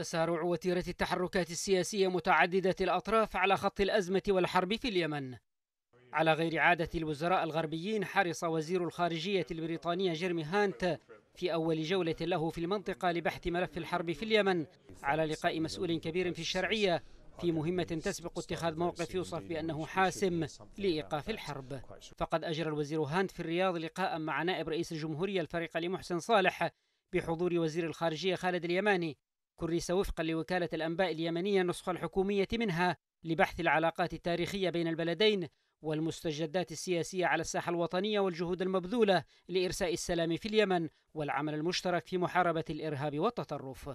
تسارع وتيرة التحركات السياسية متعددة الأطراف على خط الأزمة والحرب في اليمن على غير عادة الوزراء الغربيين حرص وزير الخارجية البريطانية جيرمي هانت في أول جولة له في المنطقة لبحث ملف الحرب في اليمن على لقاء مسؤول كبير في الشرعية في مهمة تسبق اتخاذ موقف يوصف بأنه حاسم لإيقاف الحرب فقد أجرى الوزير هانت في الرياض لقاء مع نائب رئيس الجمهورية الفريق لمحسن صالح بحضور وزير الخارجية خالد اليماني كرس وفقا لوكالة الأنباء اليمنية النسخة الحكومية منها لبحث العلاقات التاريخية بين البلدين والمستجدات السياسية على الساحة الوطنية والجهود المبذولة لإرساء السلام في اليمن والعمل المشترك في محاربة الإرهاب والتطرف.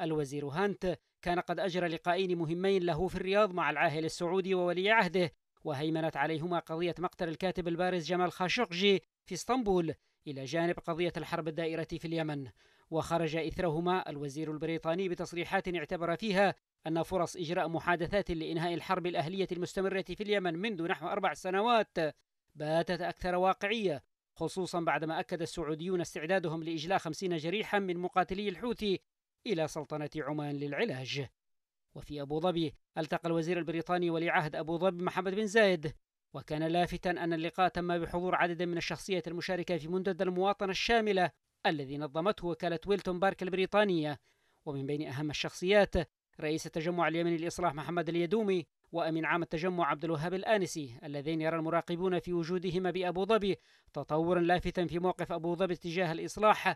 الوزير هانت كان قد أجرى لقائين مهمين له في الرياض مع العاهل السعودي وولي عهده وهيمنت عليهما قضية مقتل الكاتب البارز جمال خاشقجي في اسطنبول إلى جانب قضية الحرب الدائرة في اليمن وخرج إثرهما الوزير البريطاني بتصريحات اعتبر فيها أن فرص إجراء محادثات لإنهاء الحرب الأهلية المستمرة في اليمن منذ نحو أربع سنوات باتت أكثر واقعية خصوصا بعدما أكد السعوديون استعدادهم لإجلاء خمسين جريحا من مقاتلي الحوثي إلى سلطنة عمان للعلاج وفي أبو ظبي التقى الوزير البريطاني ولي عهد أبو ظبي محمد بن زايد وكان لافتا أن اللقاء تم بحضور عدد من الشخصيات المشاركة في منتدى المواطنة الشاملة الذي نظمته وكالة ويلتون بارك البريطانية ومن بين أهم الشخصيات رئيس التجمع اليمني الإصلاح محمد اليدومي وأمين عام التجمع عبد الوهاب الآنسي اللذين يرى المراقبون في وجودهما بأبو ظبي تطورا لافتا في موقف أبو ظبي تجاه الإصلاح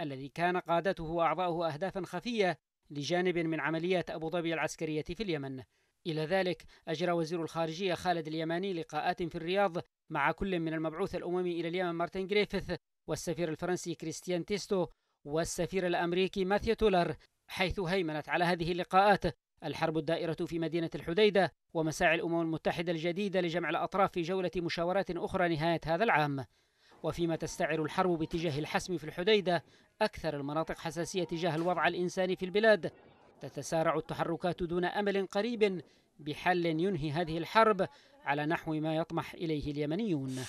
الذي كان قادته وأعضاؤه أهدافا خفية لجانب من عمليات أبو ظبي العسكرية في اليمن إلى ذلك أجرى وزير الخارجية خالد اليماني لقاءات في الرياض مع كل من المبعوث الأممي إلى اليمن مارتن جريفيث والسفير الفرنسي كريستيان تيستو والسفير الأمريكي ماثيو تولر حيث هيمنت على هذه اللقاءات الحرب الدائرة في مدينة الحديدة ومساعي الأمم المتحدة الجديدة لجمع الأطراف في جولة مشاورات أخرى نهاية هذا العام وفيما تستعر الحرب باتجاه الحسم في الحديدة أكثر المناطق حساسية تجاه الوضع الإنساني في البلاد تتسارع التحركات دون أمل قريب بحل ينهي هذه الحرب على نحو ما يطمح إليه اليمنيون